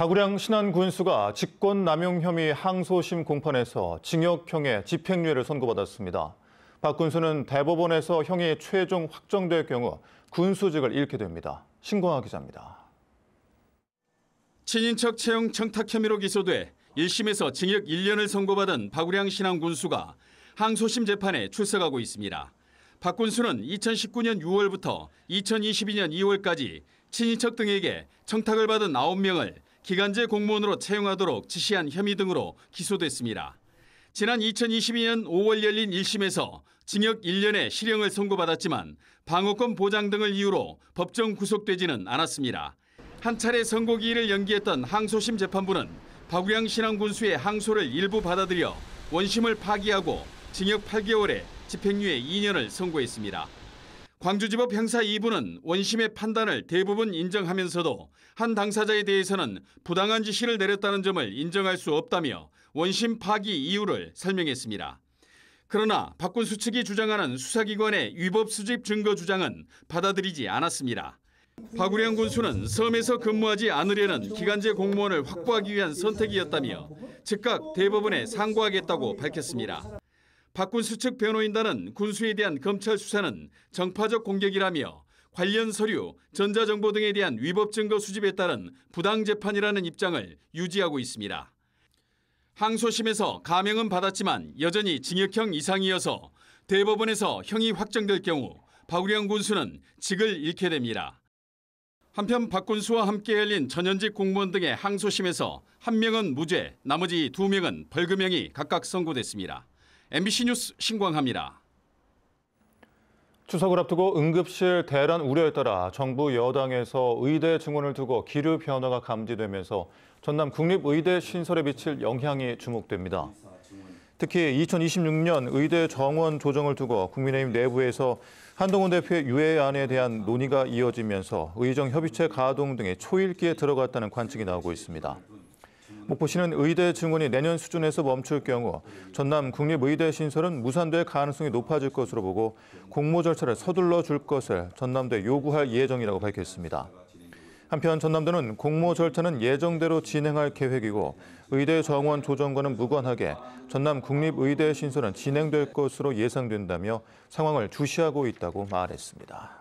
박우량 신한군수가 직권남용 혐의 항소심 공판에서 징역형의 집행유예를 선고받았습니다. 박 군수는 대법원에서 형이 최종 확정될 경우 군수직을 잃게 됩니다. 신광아 기자입니다. 친인척 채용 청탁 혐의로 기소돼 1심에서 징역 1년을 선고받은 박우량 신한군수가 항소심 재판에 출석하고 있습니다. 박 군수는 2019년 6월부터 2022년 2월까지 친인척 등에게 청탁을 받은 9명을 기간제 공무원으로 채용하도록 지시한 혐의 등으로 기소됐습니다. 지난 2022년 5월 열린 1심에서 징역 1년의 실형을 선고받았지만 방어권 보장 등을 이유로 법정 구속되지는 않았습니다. 한 차례 선고 기일을 연기했던 항소심 재판부는 박우양 신앙군수의 항소를 일부 받아들여 원심을 파기하고 징역 8개월에 집행유예 2년을 선고했습니다. 광주지법 형사 2부는 원심의 판단을 대부분 인정하면서도 한 당사자에 대해서는 부당한 지시를 내렸다는 점을 인정할 수 없다며 원심 파기 이유를 설명했습니다. 그러나 박군수 측이 주장하는 수사기관의 위법 수집 증거 주장은 받아들이지 않았습니다. 박우량 군수는 섬에서 근무하지 않으려는 기간제 공무원을 확보하기 위한 선택이었다며 즉각 대법원에 상고하겠다고 밝혔습니다. 박군수 측 변호인단은 군수에 대한 검찰 수사는 정파적 공격이라며 관련 서류, 전자정보 등에 대한 위법 증거 수집에 따른 부당 재판이라는 입장을 유지하고 있습니다. 항소심에서 가명은 받았지만 여전히 징역형 이상이어서 대법원에서 형이 확정될 경우 박우령 군수는 직을 잃게 됩니다. 한편 박 군수와 함께 열린 전현직 공무원 등의 항소심에서 한 명은 무죄, 나머지 두 명은 벌금형이 각각 선고됐습니다. MBC 뉴스 신광합니다. 추석을 앞두고 응급실 대란 우려에 따라 정부 여당에서 의대 증원을 두고 기류 변화가 감지되면서 전남 국립의대 신설에 미칠 영향이 주목됩니다. 특히 2026년 의대 정원 조정을 두고 국민의힘 내부에서 한동훈 대표의 유해안에 대한 논의가 이어지면서 의정 협의체 가동 등의 초일기에 들어갔다는 관측이 나오고 있습니다. 목포시는 의대 증원이 내년 수준에서 멈출 경우 전남 국립의대 신설은 무산될 가능성이 높아질 것으로 보고 공모 절차를 서둘러 줄 것을 전남대 요구할 예정이라고 밝혔습니다. 한편 전남대는 공모 절차는 예정대로 진행할 계획이고 의대 정원 조정과는 무관하게 전남 국립의대 신설은 진행될 것으로 예상된다며 상황을 주시하고 있다고 말했습니다.